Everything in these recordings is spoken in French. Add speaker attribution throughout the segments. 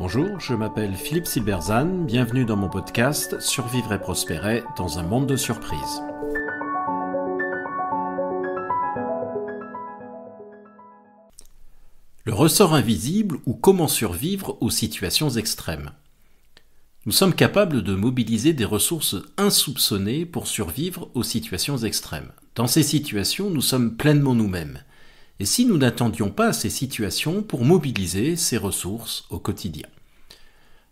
Speaker 1: Bonjour, je m'appelle Philippe Silberzan, bienvenue dans mon podcast Survivre et prospérer dans un monde de surprises. Le ressort invisible ou comment survivre aux situations extrêmes. Nous sommes capables de mobiliser des ressources insoupçonnées pour survivre aux situations extrêmes. Dans ces situations, nous sommes pleinement nous-mêmes et si nous n'attendions pas ces situations pour mobiliser ces ressources au quotidien.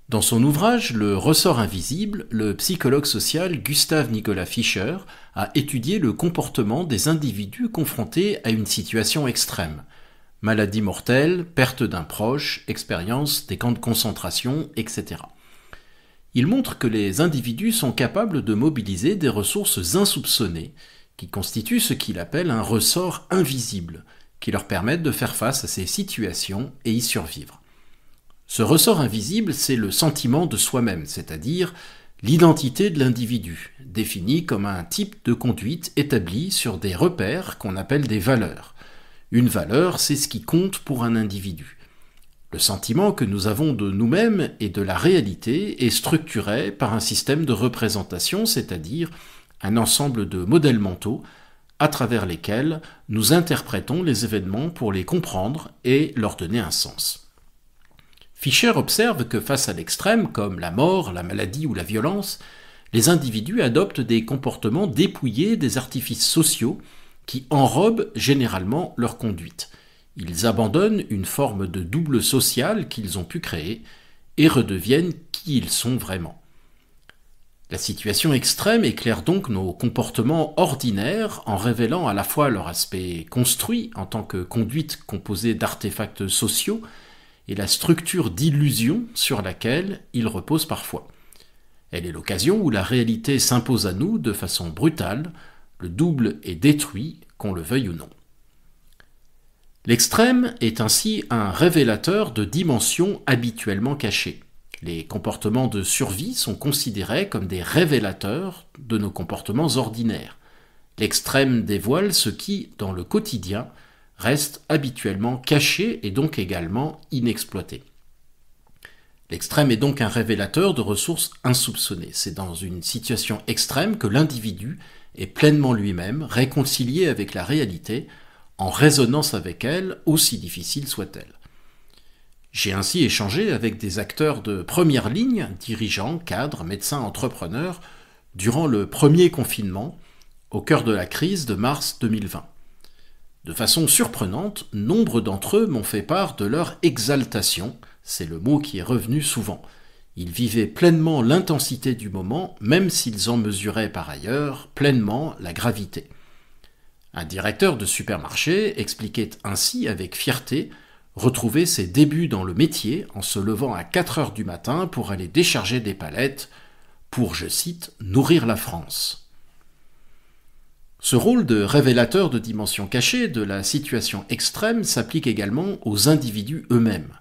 Speaker 1: Dans son ouvrage Le ressort invisible, le psychologue social Gustave Nicolas Fischer a étudié le comportement des individus confrontés à une situation extrême. Maladie mortelle, perte d'un proche, expérience des camps de concentration, etc. Il montre que les individus sont capables de mobiliser des ressources insoupçonnées, qui constituent ce qu'il appelle un ressort invisible, qui leur permettent de faire face à ces situations et y survivre. Ce ressort invisible, c'est le sentiment de soi-même, c'est-à-dire l'identité de l'individu, définie comme un type de conduite établi sur des repères qu'on appelle des valeurs. Une valeur, c'est ce qui compte pour un individu. Le sentiment que nous avons de nous-mêmes et de la réalité est structuré par un système de représentation, c'est-à-dire un ensemble de modèles mentaux à travers lesquels nous interprétons les événements pour les comprendre et leur donner un sens. Fischer observe que face à l'extrême, comme la mort, la maladie ou la violence, les individus adoptent des comportements dépouillés des artifices sociaux qui enrobent généralement leur conduite. Ils abandonnent une forme de double social qu'ils ont pu créer et redeviennent qui ils sont vraiment. La situation extrême éclaire donc nos comportements ordinaires en révélant à la fois leur aspect construit en tant que conduite composée d'artefacts sociaux et la structure d'illusion sur laquelle ils reposent parfois. Elle est l'occasion où la réalité s'impose à nous de façon brutale, le double est détruit, qu'on le veuille ou non. L'extrême est ainsi un révélateur de dimensions habituellement cachées. Les comportements de survie sont considérés comme des révélateurs de nos comportements ordinaires. L'extrême dévoile ce qui, dans le quotidien, reste habituellement caché et donc également inexploité. L'extrême est donc un révélateur de ressources insoupçonnées. C'est dans une situation extrême que l'individu est pleinement lui-même, réconcilié avec la réalité, en résonance avec elle, aussi difficile soit-elle. J'ai ainsi échangé avec des acteurs de première ligne, dirigeants, cadres, médecins, entrepreneurs, durant le premier confinement, au cœur de la crise de mars 2020. De façon surprenante, nombre d'entre eux m'ont fait part de leur exaltation, c'est le mot qui est revenu souvent. Ils vivaient pleinement l'intensité du moment, même s'ils en mesuraient par ailleurs pleinement la gravité. Un directeur de supermarché expliquait ainsi avec fierté retrouver ses débuts dans le métier en se levant à 4 heures du matin pour aller décharger des palettes pour, je cite, nourrir la France. Ce rôle de révélateur de dimension cachée de la situation extrême s'applique également aux individus eux-mêmes.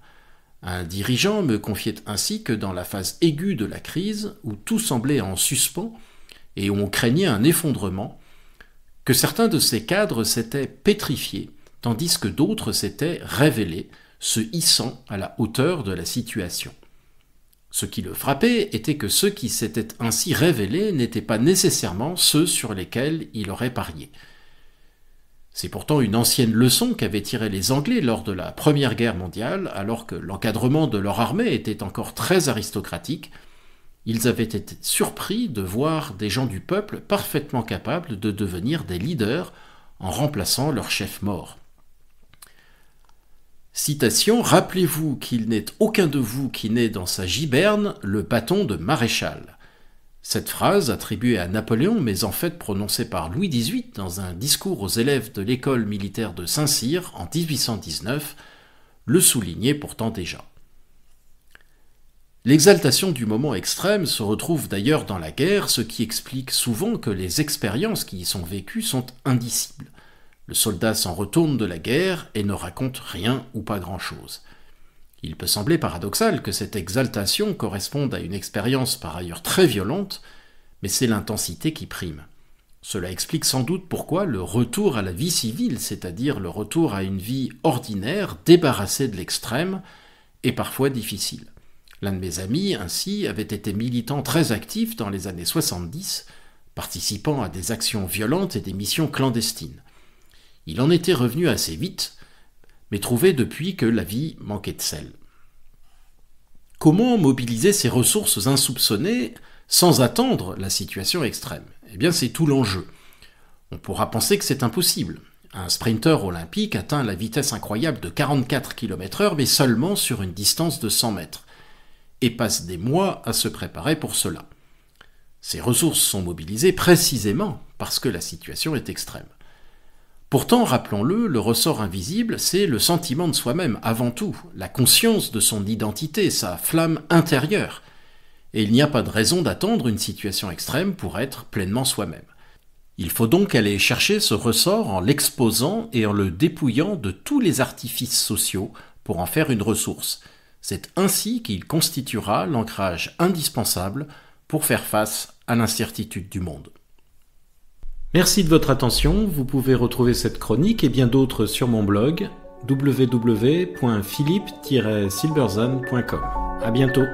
Speaker 1: Un dirigeant me confiait ainsi que dans la phase aiguë de la crise, où tout semblait en suspens et où on craignait un effondrement, que certains de ses cadres s'étaient pétrifiés tandis que d'autres s'étaient révélés, se hissant à la hauteur de la situation. Ce qui le frappait était que ceux qui s'étaient ainsi révélés n'étaient pas nécessairement ceux sur lesquels il aurait parié. C'est pourtant une ancienne leçon qu'avaient tirée les Anglais lors de la Première Guerre mondiale, alors que l'encadrement de leur armée était encore très aristocratique. Ils avaient été surpris de voir des gens du peuple parfaitement capables de devenir des leaders en remplaçant leur chef mort. Citation Rappelez-vous qu'il n'est aucun de vous qui n'ait dans sa giberne le bâton de maréchal. Cette phrase, attribuée à Napoléon, mais en fait prononcée par Louis XVIII dans un discours aux élèves de l'école militaire de Saint-Cyr en 1819, le soulignait pourtant déjà. L'exaltation du moment extrême se retrouve d'ailleurs dans la guerre, ce qui explique souvent que les expériences qui y sont vécues sont indicibles. Le soldat s'en retourne de la guerre et ne raconte rien ou pas grand-chose. Il peut sembler paradoxal que cette exaltation corresponde à une expérience par ailleurs très violente, mais c'est l'intensité qui prime. Cela explique sans doute pourquoi le retour à la vie civile, c'est-à-dire le retour à une vie ordinaire, débarrassée de l'extrême, est parfois difficile. L'un de mes amis, ainsi, avait été militant très actif dans les années 70, participant à des actions violentes et des missions clandestines. Il en était revenu assez vite, mais trouvait depuis que la vie manquait de sel. Comment mobiliser ces ressources insoupçonnées sans attendre la situation extrême Eh bien, c'est tout l'enjeu. On pourra penser que c'est impossible. Un sprinteur olympique atteint la vitesse incroyable de 44 km/h, mais seulement sur une distance de 100 mètres, et passe des mois à se préparer pour cela. Ces ressources sont mobilisées précisément parce que la situation est extrême. Pourtant, rappelons-le, le ressort invisible, c'est le sentiment de soi-même avant tout, la conscience de son identité, sa flamme intérieure. Et il n'y a pas de raison d'attendre une situation extrême pour être pleinement soi-même. Il faut donc aller chercher ce ressort en l'exposant et en le dépouillant de tous les artifices sociaux pour en faire une ressource. C'est ainsi qu'il constituera l'ancrage indispensable pour faire face à l'incertitude du monde. Merci de votre attention. Vous pouvez retrouver cette chronique et bien d'autres sur mon blog www.philippe-silberzan.com. À bientôt.